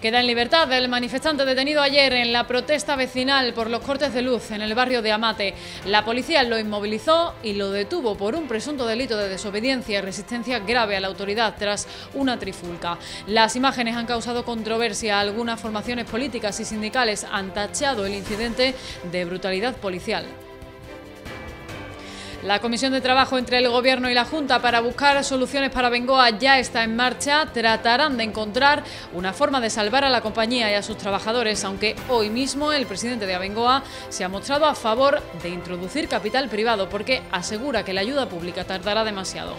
Queda en libertad el manifestante detenido ayer en la protesta vecinal por los cortes de luz en el barrio de Amate. La policía lo inmovilizó y lo detuvo por un presunto delito de desobediencia y resistencia grave a la autoridad tras una trifulca. Las imágenes han causado controversia. Algunas formaciones políticas y sindicales han tachado el incidente de brutalidad policial. La comisión de trabajo entre el Gobierno y la Junta para buscar soluciones para Bengoa ya está en marcha. Tratarán de encontrar una forma de salvar a la compañía y a sus trabajadores, aunque hoy mismo el presidente de Abengoa se ha mostrado a favor de introducir capital privado porque asegura que la ayuda pública tardará demasiado.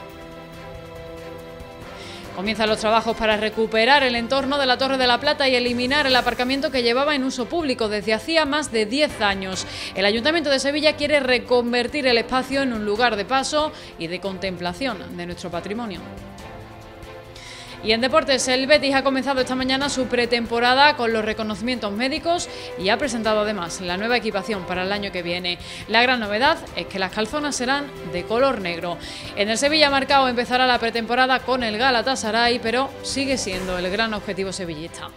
Comienzan los trabajos para recuperar el entorno de la Torre de la Plata y eliminar el aparcamiento que llevaba en uso público desde hacía más de 10 años. El Ayuntamiento de Sevilla quiere reconvertir el espacio en un lugar de paso y de contemplación de nuestro patrimonio. Y en deportes, el Betis ha comenzado esta mañana su pretemporada con los reconocimientos médicos y ha presentado además la nueva equipación para el año que viene. La gran novedad es que las calzonas serán de color negro. En el Sevilla Marcao empezará la pretemporada con el Galatasaray, pero sigue siendo el gran objetivo sevillista.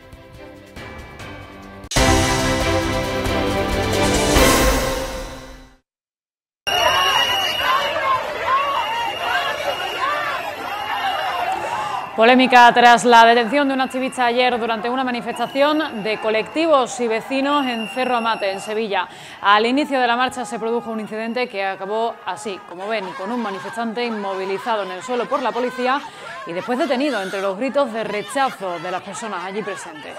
Polémica tras la detención de un activista ayer durante una manifestación de colectivos y vecinos en Cerro Amate, en Sevilla. Al inicio de la marcha se produjo un incidente que acabó así, como ven, con un manifestante inmovilizado en el suelo por la policía y después detenido entre los gritos de rechazo de las personas allí presentes.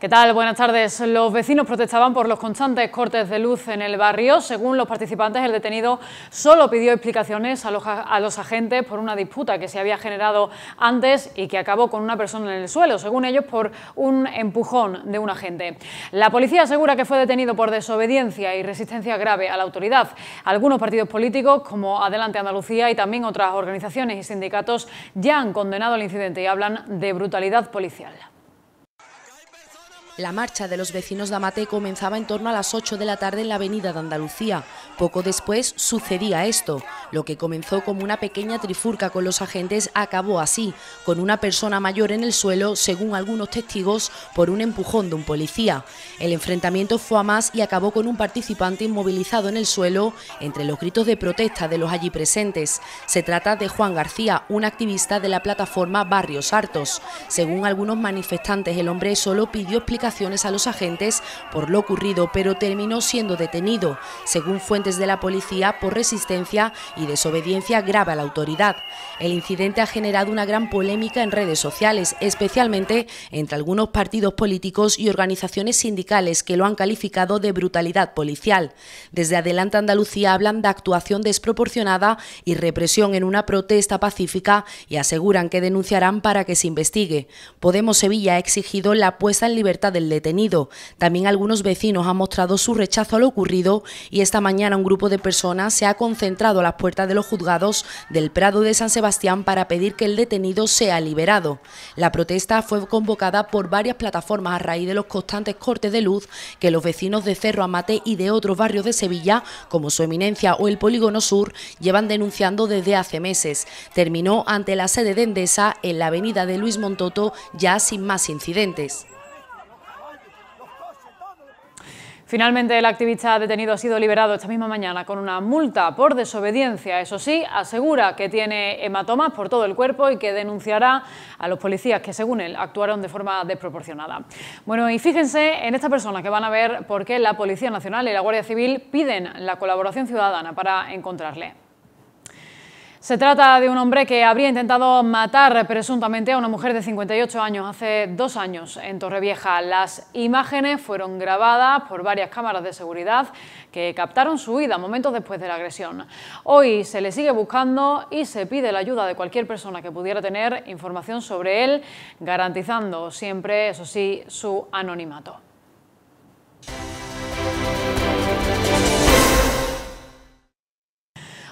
¿Qué tal? Buenas tardes. Los vecinos protestaban por los constantes cortes de luz en el barrio. Según los participantes, el detenido solo pidió explicaciones a los, agentes por una disputa que se había generado antes y que acabó con una persona en el suelo, según ellos por un empujón de un agente. La policía asegura que fue detenido por desobediencia y resistencia grave a la autoridad. Algunos partidos políticos, como Adelante Andalucía y también otras organizaciones y sindicatos, ya han condenado el incidente y hablan de brutalidad policial. La marcha de los vecinos de Amate comenzaba en torno a las 8 de la tarde en la avenida de Andalucía. Poco después sucedía esto. Lo que comenzó como una pequeña trifurca con los agentes acabó así, con una persona mayor en el suelo, según algunos testigos, por un empujón de un policía. El enfrentamiento fue a más y acabó con un participante inmovilizado en el suelo entre los gritos de protesta de los allí presentes. Se trata de Juan García, un activista de la plataforma Barrios Hartos. Según algunos manifestantes, el hombre solo pidió explicaciones a los agentes por lo ocurrido, pero terminó siendo detenido, según fuentes de la policía, por resistencia y desobediencia grave a la autoridad. El incidente ha generado una gran polémica en redes sociales, especialmente entre algunos partidos políticos y organizaciones sindicales que lo han calificado de brutalidad policial. Desde Adelante Andalucía hablan de actuación desproporcionada y represión en una protesta pacífica y aseguran que denunciarán para que se investigue. Podemos Sevilla ha exigido la puesta en libertad de el detenido. También algunos vecinos han mostrado su rechazo a lo ocurrido y esta mañana un grupo de personas se ha concentrado a las puertas de los juzgados del Prado de San Sebastián para pedir que el detenido sea liberado. La protesta fue convocada por varias plataformas a raíz de los constantes cortes de luz que los vecinos de Cerro Amate y de otros barrios de Sevilla, como Su Eminencia o el Polígono Sur, llevan denunciando desde hace meses. Terminó ante la sede de Endesa en la avenida de Luis Montoto ya sin más incidentes. Finalmente, el activista detenido ha sido liberado esta misma mañana con una multa por desobediencia. Eso sí, asegura que tiene hematomas por todo el cuerpo y que denunciará a los policías que, según él, actuaron de forma desproporcionada. Bueno, y fíjense en esta persona que van a ver por qué la Policía Nacional y la Guardia Civil piden la colaboración ciudadana para encontrarle. Se trata de un hombre que habría intentado matar presuntamente a una mujer de 58 años hace dos años en Torrevieja. Las imágenes fueron grabadas por varias cámaras de seguridad que captaron su huida momentos después de la agresión. Hoy se le sigue buscando y se pide la ayuda de cualquier persona que pudiera tener información sobre él, garantizando siempre, eso sí, su anonimato.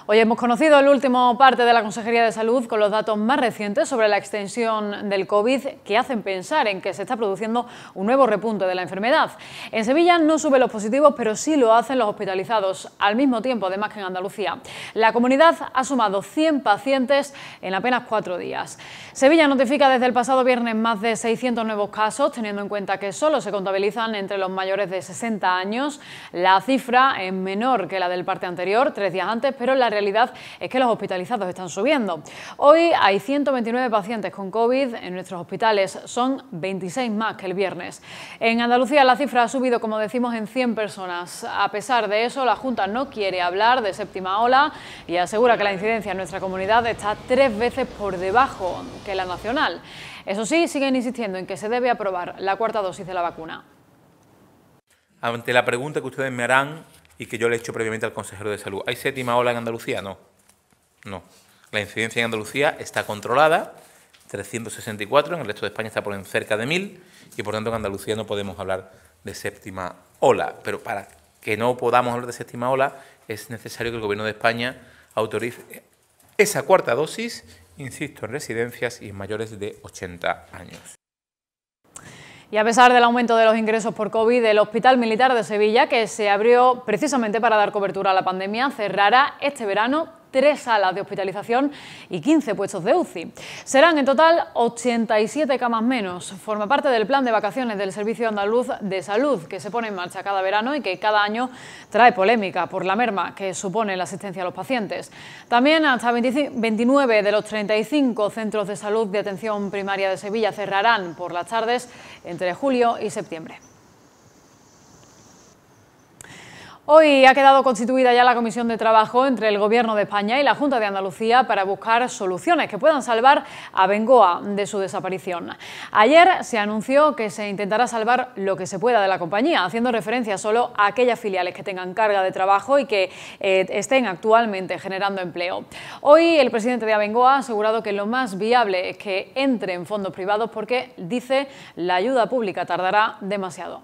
Hoy hemos conocido el último parte de la Consejería de Salud con los datos más recientes sobre la extensión del COVID que hacen pensar en que se está produciendo un nuevo repunte de la enfermedad. En Sevilla no suben los positivos, pero sí lo hacen los hospitalizados, al mismo tiempo además que en Andalucía. La comunidad ha sumado 100 pacientes en apenas cuatro días. Sevilla notifica desde el pasado viernes más de 600 nuevos casos, teniendo en cuenta que solo se contabilizan entre los mayores de 60 años. La cifra es menor que la del parte anterior, tres días antes, pero la realidad es que los hospitalizados están subiendo. Hoy hay 129 pacientes con COVID en nuestros hospitales, son 26 más que el viernes. En Andalucía la cifra ha subido, como decimos, en 100 personas. A pesar de eso, la Junta no quiere hablar de séptima ola y asegura que la incidencia en nuestra comunidad está tres veces por debajo que la nacional. Eso sí, siguen insistiendo en que se debe aprobar la cuarta dosis de la vacuna. Ante la pregunta que ustedes me harán, y que yo le he hecho previamente al consejero de salud. ¿Hay séptima ola en Andalucía? No, no. La incidencia en Andalucía está controlada, 364, en el resto de España está por cerca de 1.000 y por tanto en Andalucía no podemos hablar de séptima ola. Pero para que no podamos hablar de séptima ola es necesario que el Gobierno de España autorice esa cuarta dosis, insisto, en residencias y mayores de 80 años. Y a pesar del aumento de los ingresos por COVID, el Hospital Militar de Sevilla, que se abrió precisamente para dar cobertura a la pandemia, cerrará este verano tres salas de hospitalización y 15 puestos de UCI. Serán en total 87 camas menos. Forma parte del plan de vacaciones del Servicio Andaluz de Salud, que se pone en marcha cada verano y que cada año trae polémica por la merma que supone la asistencia a los pacientes. También hasta 29 de los 35 centros de salud de atención primaria de Sevilla cerrarán por las tardes entre julio y septiembre. Hoy ha quedado constituida ya la Comisión de Trabajo entre el Gobierno de España y la Junta de Andalucía para buscar soluciones que puedan salvar a Bengoa de su desaparición. Ayer se anunció que se intentará salvar lo que se pueda de la compañía, haciendo referencia solo a aquellas filiales que tengan carga de trabajo y que eh, estén actualmente generando empleo. Hoy el presidente de Abengoa ha asegurado que lo más viable es que entre en fondos privados porque, dice, la ayuda pública tardará demasiado.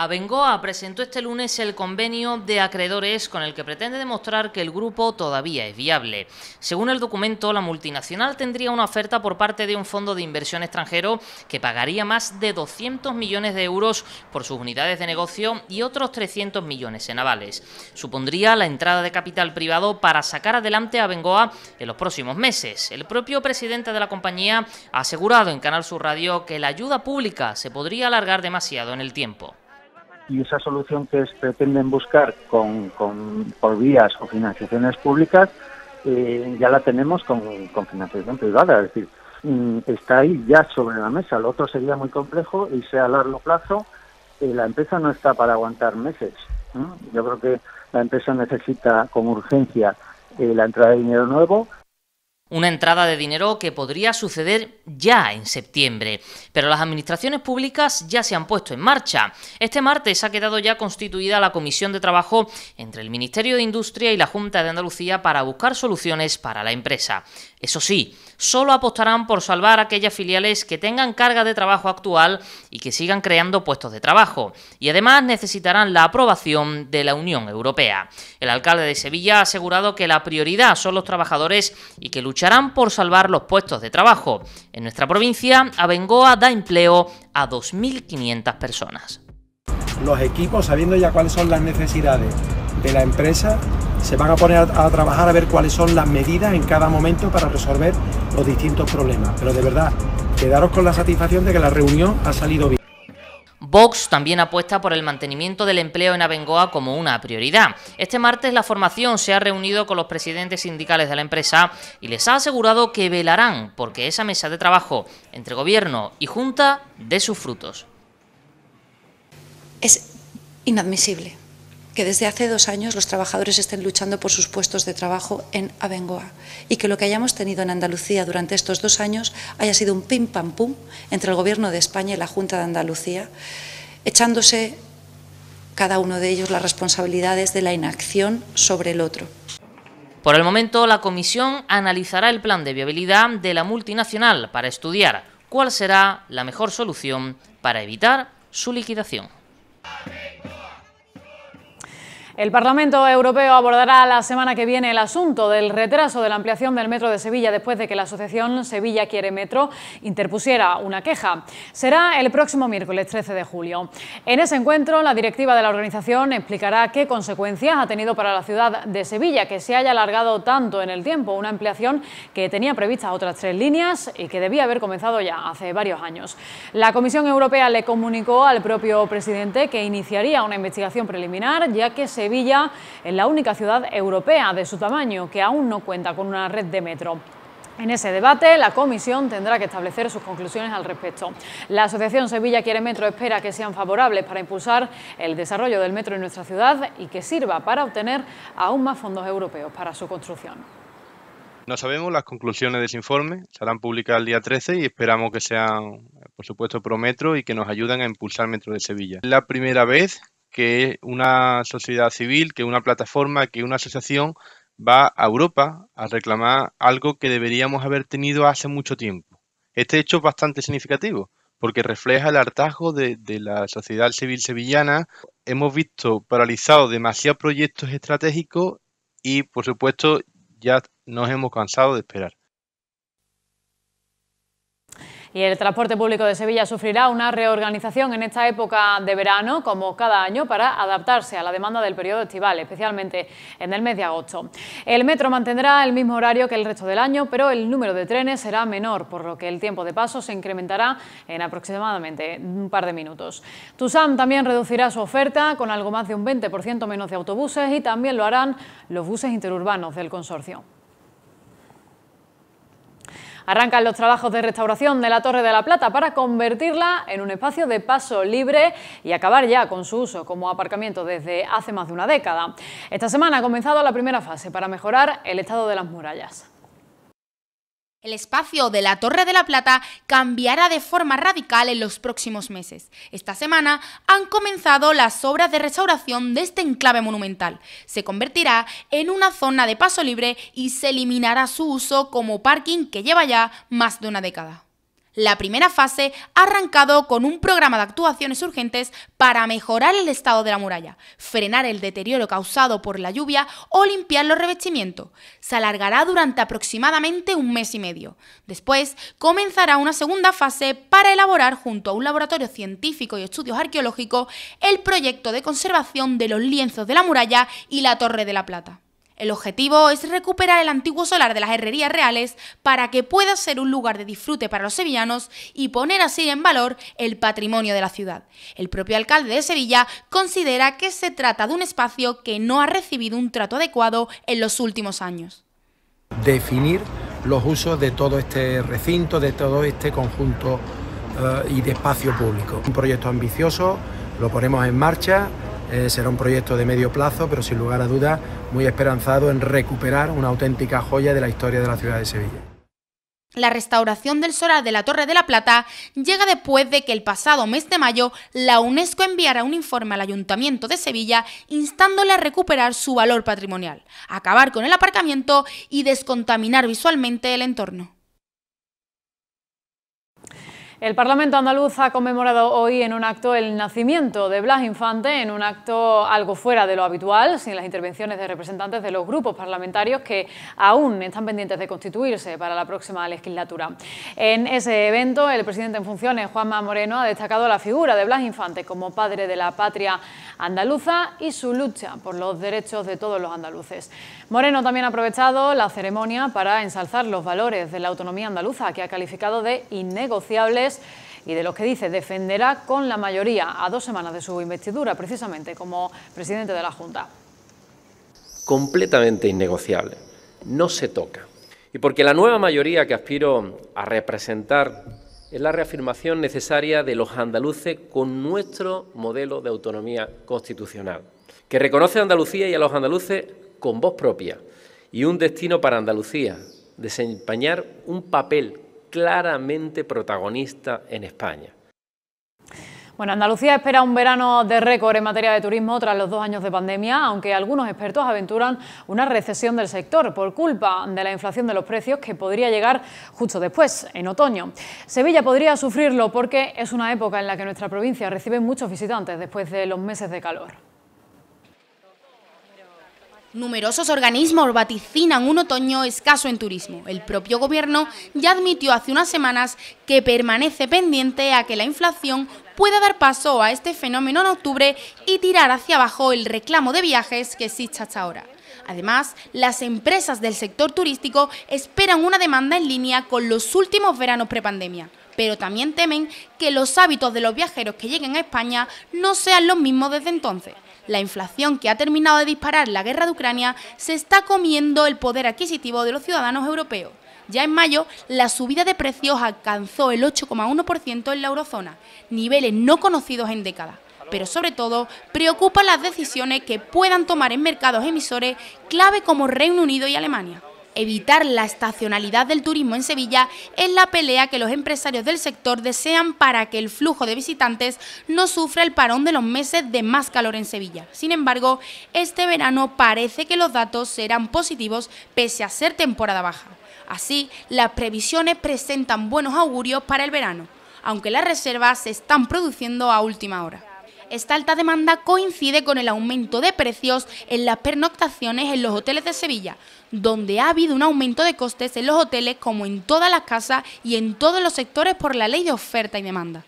Abengoa presentó este lunes el convenio de acreedores con el que pretende demostrar que el grupo todavía es viable. Según el documento, la multinacional tendría una oferta por parte de un fondo de inversión extranjero que pagaría más de 200 millones de euros por sus unidades de negocio y otros 300 millones en avales. Supondría la entrada de capital privado para sacar adelante a Abengoa en los próximos meses. El propio presidente de la compañía ha asegurado en Canal Sur Radio que la ayuda pública se podría alargar demasiado en el tiempo y esa solución que pretenden buscar con, por vías o financiaciones públicas eh, ya la tenemos con, financiación privada, es decir, mm, está ahí ya sobre la mesa. Lo otro sería muy complejo y sea a largo plazo, eh, la empresa no está para aguantar meses. Yo creo que la empresa necesita con urgencia eh, la entrada de dinero nuevo, una entrada de dinero que podría suceder ya en septiembre, pero las administraciones públicas ya se han puesto en marcha. Este martes ha quedado ya constituida la comisión de trabajo entre el Ministerio de Industria y la Junta de Andalucía para buscar soluciones para la empresa. Eso sí, solo apostarán por salvar aquellas filiales que tengan carga de trabajo actual y que sigan creando puestos de trabajo, y además necesitarán la aprobación de la Unión Europea. El alcalde de Sevilla ha asegurado que la prioridad son los trabajadores y que lucharán por salvar los puestos de trabajo. En nuestra provincia, Abengoa da empleo a 2.500 personas. Los equipos, sabiendo ya cuáles son las necesidades de la empresa, se van a poner a, trabajar a ver cuáles son las medidas en cada momento para resolver los distintos problemas. Pero de verdad, quedaros con la satisfacción de que la reunión ha salido bien. Vox también apuesta por el mantenimiento del empleo en Abengoa como una prioridad. Este martes la formación se ha reunido con los presidentes sindicales de la empresa y les ha asegurado que velarán porque esa mesa de trabajo entre gobierno y junta dé sus frutos. Es inadmisible que desde hace dos años los trabajadores estén luchando por sus puestos de trabajo en Abengoa y que lo que hayamos tenido en Andalucía durante estos dos años haya sido un pim pam pum entre el Gobierno de España y la Junta de Andalucía, echándose cada uno de ellos las responsabilidades de la inacción sobre el otro. Por el momento, la comisión analizará el plan de viabilidad de la multinacional para estudiar cuál será la mejor solución para evitar su liquidación. El Parlamento Europeo abordará la semana que viene el asunto del retraso de la ampliación del metro de Sevilla después de que la asociación Sevilla Quiere Metro interpusiera una queja. Será el próximo miércoles 13 de julio. En ese encuentro, la directiva de la organización explicará qué consecuencias ha tenido para la ciudad de Sevilla que se haya alargado tanto en el tiempo, una ampliación que tenía previstas otras tres líneas y que debía haber comenzado ya hace varios años. La Comisión Europea le comunicó al propio presidente que iniciaría una investigación preliminar ya que se Sevilla, es la única ciudad europea de su tamaño que aún no cuenta con una red de metro. En ese debate, la comisión tendrá que establecer sus conclusiones al respecto. La Asociación Sevilla Quiere Metro espera que sean favorables para impulsar el desarrollo del metro en nuestra ciudad y que sirva para obtener aún más fondos europeos para su construcción. No sabemos las conclusiones de ese informe, serán publicadas el día 13 y esperamos que sean, por supuesto, pro metro y que nos ayuden a impulsar Metro de Sevilla. la primera vez que una sociedad civil, que una plataforma, que una asociación va a Europa a reclamar algo que deberíamos haber tenido hace mucho tiempo. Este hecho es bastante significativo porque refleja el hartazgo de, de la sociedad civil sevillana. Hemos visto paralizados demasiados proyectos estratégicos y, por supuesto, ya nos hemos cansado de esperar. Y el transporte público de Sevilla sufrirá una reorganización en esta época de verano, como cada año, para adaptarse a la demanda del periodo estival, especialmente en el mes de agosto. El metro mantendrá el mismo horario que el resto del año, pero el número de trenes será menor, por lo que el tiempo de paso se incrementará en aproximadamente un par de minutos. TUSAM también reducirá su oferta con algo más de un 20% menos de autobuses y también lo harán los buses interurbanos del consorcio. Arrancan los trabajos de restauración de la Torre de la Plata para convertirla en un espacio de paso libre y acabar ya con su uso como aparcamiento desde hace más de una década. Esta semana ha comenzado la primera fase para mejorar el estado de las murallas. El espacio de la Torre de la Plata cambiará de forma radical en los próximos meses. Esta semana han comenzado las obras de restauración de este enclave monumental. Se convertirá en una zona de paso libre y se eliminará su uso como parking que lleva ya más de una década. La primera fase ha arrancado con un programa de actuaciones urgentes para mejorar el estado de la muralla, frenar el deterioro causado por la lluvia o limpiar los revestimientos. Se alargará durante aproximadamente un mes y medio. Después comenzará una segunda fase para elaborar junto a un laboratorio científico y estudios arqueológicos el proyecto de conservación de los lienzos de la muralla y la Torre de la Plata. El objetivo es recuperar el antiguo solar de las herrerías reales para que pueda ser un lugar de disfrute para los sevillanos y poner así en valor el patrimonio de la ciudad. El propio alcalde de Sevilla considera que se trata de un espacio que no ha recibido un trato adecuado en los últimos años. Definir los usos de todo este recinto, de todo este conjunto eh, y de espacio público. Un proyecto ambicioso, lo ponemos en marcha eh, será un proyecto de medio plazo, pero sin lugar a dudas muy esperanzado en recuperar una auténtica joya de la historia de la ciudad de Sevilla. La restauración del solar de la Torre de la Plata llega después de que el pasado mes de mayo la UNESCO enviara un informe al Ayuntamiento de Sevilla instándole a recuperar su valor patrimonial, acabar con el aparcamiento y descontaminar visualmente el entorno. El Parlamento andaluz ha conmemorado hoy en un acto el nacimiento de Blas Infante, en un acto algo fuera de lo habitual, sin las intervenciones de representantes de los grupos parlamentarios que aún están pendientes de constituirse para la próxima legislatura. En ese evento, el presidente en funciones, Juanma Moreno, ha destacado la figura de Blas Infante como padre de la patria andaluza y su lucha por los derechos de todos los andaluces. Moreno también ha aprovechado la ceremonia para ensalzar los valores de la autonomía andaluza, que ha calificado de innegociables y de los que dice defenderá con la mayoría a dos semanas de su investidura, precisamente como presidente de la Junta. Completamente innegociable. No se toca. Y porque la nueva mayoría que aspiro a representar es la reafirmación necesaria de los andaluces con nuestro modelo de autonomía constitucional, que reconoce a Andalucía y a los andaluces con voz propia y un destino para Andalucía, desempeñar un papel claramente protagonista en España. Bueno, Andalucía espera un verano de récord en materia de turismo tras los dos años de pandemia, aunque algunos expertos aventuran una recesión del sector por culpa de la inflación de los precios que podría llegar justo después, en otoño. Sevilla podría sufrirlo porque es una época en la que nuestra provincia recibe muchos visitantes después de los meses de calor. Numerosos organismos vaticinan un otoño escaso en turismo. El propio gobierno ya admitió hace unas semanas que permanece pendiente a que la inflación pueda dar paso a este fenómeno en octubre y tirar hacia abajo el reclamo de viajes que existe hasta ahora. Además, las empresas del sector turístico esperan una demanda en línea con los últimos veranos prepandemia, pero también temen que los hábitos de los viajeros que lleguen a España no sean los mismos desde entonces. La inflación que ha terminado de disparar la guerra de Ucrania se está comiendo el poder adquisitivo de los ciudadanos europeos. Ya en mayo, la subida de precios alcanzó el 8,1% en la eurozona, niveles no conocidos en décadas pero sobre todo preocupan las decisiones que puedan tomar en mercados emisores clave como Reino Unido y Alemania evitar la estacionalidad del turismo en Sevilla es la pelea que los empresarios del sector desean para que el flujo de visitantes no sufra el parón de los meses de más calor en Sevilla. Sin embargo, este verano parece que los datos serán positivos pese a ser temporada baja. Así, las previsiones presentan buenos augurios para el verano, aunque las reservas se están produciendo a última hora. Esta alta demanda coincide con el aumento de precios en las pernoctaciones en los hoteles de Sevilla, donde ha habido un aumento de costes en los hoteles como en todas las casas y en todos los sectores por la ley de oferta y demanda.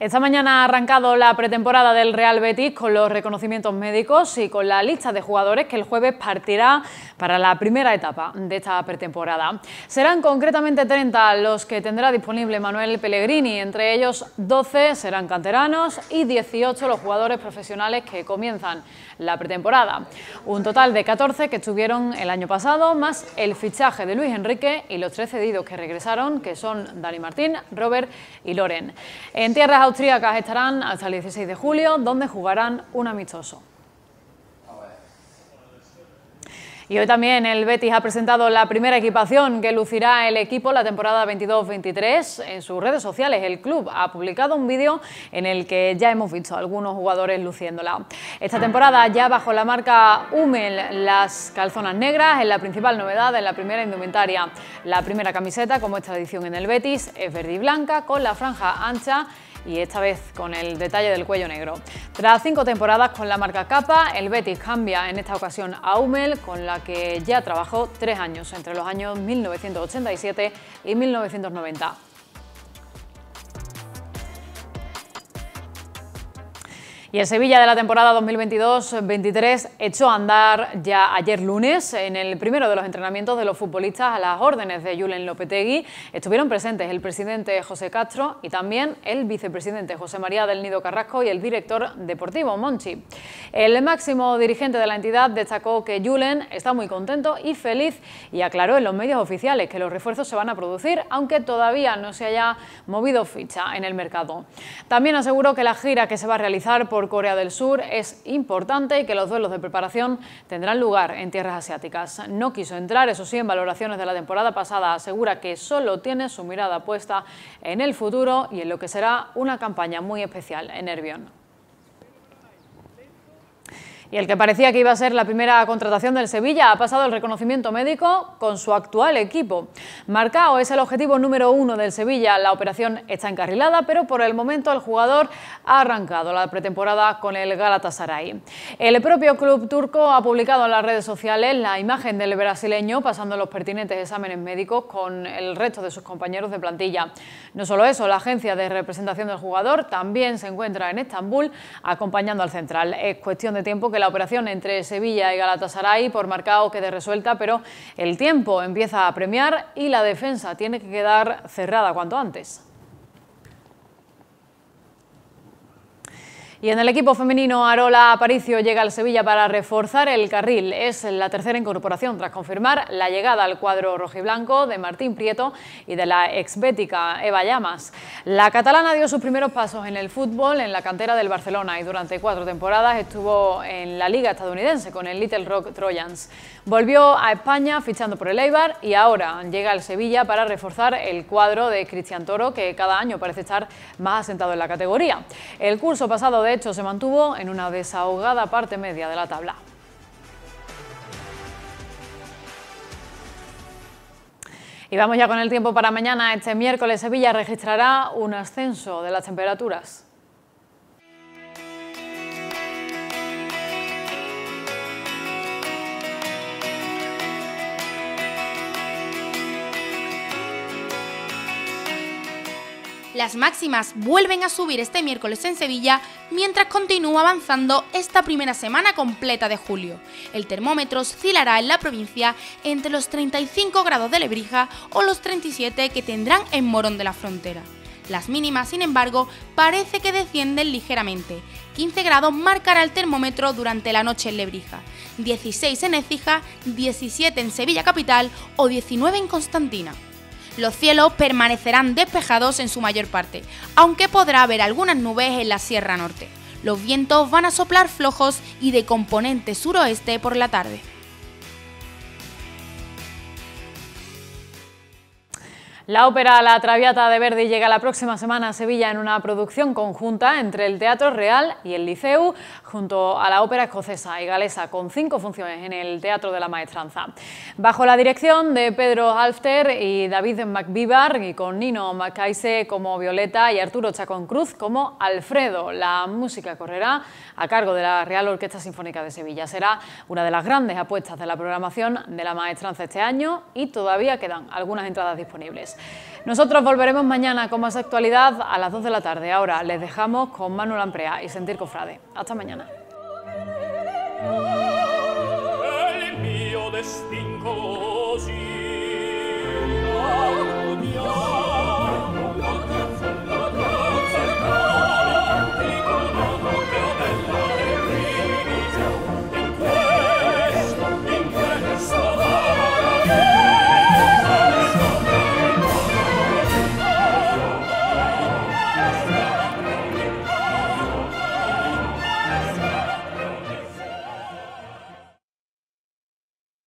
Esta mañana ha arrancado la pretemporada del Real Betis con los reconocimientos médicos y con la lista de jugadores que el jueves partirá para la primera etapa de esta pretemporada. Serán concretamente 30 los que tendrá disponible Manuel Pellegrini, entre ellos 12 serán canteranos y 18 los jugadores profesionales que comienzan la pretemporada. Un total de 14 que estuvieron el año pasado, más el fichaje de Luis Enrique y los 13 cedidos que regresaron, que son Dani Martín, Robert y Loren. En tierras austríacas estarán hasta el 16 de julio, donde jugarán un amistoso. Y hoy también el Betis ha presentado la primera equipación que lucirá el equipo la temporada 22-23. En sus redes sociales el club ha publicado un vídeo en el que ya hemos visto algunos jugadores luciéndola. Esta temporada ya bajo la marca Hummel las calzonas negras es la principal novedad en la primera indumentaria. La primera camiseta, como esta edición en el Betis, es verde y blanca con la franja ancha y esta vez con el detalle del cuello negro. Tras cinco temporadas con la marca Capa, el Betis cambia en esta ocasión a Hummel, con la que ya trabajó tres años, entre los años 1987 y 1990. Y el Sevilla de la temporada 2022-23 echó a andar ya ayer lunes en el primero de los entrenamientos de los futbolistas a las órdenes de Julen Lopetegui. Estuvieron presentes el presidente José Castro y también el vicepresidente José María del Nido Carrasco y el director deportivo Monchi. El máximo dirigente de la entidad destacó que Julen está muy contento y feliz y aclaró en los medios oficiales que los refuerzos se van a producir aunque todavía no se haya movido ficha en el mercado. También aseguró que la gira que se va a realizar por por Corea del Sur, es importante y que los duelos de preparación tendrán lugar en tierras asiáticas. No quiso entrar, eso sí, en valoraciones de la temporada pasada. Asegura que solo tiene su mirada puesta en el futuro y en lo que será una campaña muy especial en Nervión. Y el que parecía que iba a ser la primera contratación del Sevilla ha pasado el reconocimiento médico con su actual equipo. Marcao es el objetivo número uno del Sevilla. La operación está encarrilada, pero por el momento el jugador ha arrancado la pretemporada con el Galatasaray. El propio club turco ha publicado en las redes sociales la imagen del brasileño pasando los pertinentes exámenes médicos con el resto de sus compañeros de plantilla. No solo eso, la agencia de representación del jugador también se encuentra en Estambul acompañando al central. Es cuestión de tiempo que la operación entre Sevilla y Galatasaray por marcado quede resuelta, pero el tiempo empieza a premiar y la defensa tiene que quedar cerrada cuanto antes. Y en el equipo femenino, Arola Aparicio llega al Sevilla para reforzar el carril. Es la tercera incorporación tras confirmar la llegada al cuadro rojiblanco de Martín Prieto y de la exbética Eva Llamas. La catalana dio sus primeros pasos en el fútbol en la cantera del Barcelona y durante cuatro temporadas estuvo en la liga estadounidense con el Little Rock Trojans. Volvió a España fichando por el Eibar y ahora llega al Sevilla para reforzar el cuadro de Cristian Toro que cada año parece estar más asentado en la categoría. El curso pasado de de hecho se mantuvo en una desahogada parte media de la tabla. Y vamos ya con el tiempo para mañana. Este miércoles Sevilla registrará un ascenso de las temperaturas. Las máximas vuelven a subir este miércoles en Sevilla mientras continúa avanzando esta primera semana completa de julio. El termómetro oscilará en la provincia entre los 35 grados de Lebrija o los 37 que tendrán en Morón de la Frontera. Las mínimas, sin embargo, parece que descienden ligeramente. 15 grados marcará el termómetro durante la noche en Lebrija, 16 en Écija, 17 en Sevilla Capital o 19 en Constantina. Los cielos permanecerán despejados en su mayor parte, aunque podrá haber algunas nubes en la Sierra Norte. Los vientos van a soplar flojos y de componente suroeste por la tarde. La ópera La Traviata de Verdi llega la próxima semana a Sevilla en una producción conjunta entre el Teatro Real y el Liceu, junto a la ópera escocesa y galesa, con cinco funciones en el Teatro de la Maestranza. Bajo la dirección de Pedro Alfter y David McVivar, y con Nino Macaise como Violeta y Arturo Chacón Cruz como Alfredo. La música correrá a cargo de la Real Orquesta Sinfónica de Sevilla. Será una de las grandes apuestas de la programación de la Maestranza este año y todavía quedan algunas entradas disponibles. Nosotros volveremos mañana con más actualidad a las 2 de la tarde. Ahora les dejamos con Manuel Amprea y Sentir Cofrade. Hasta mañana.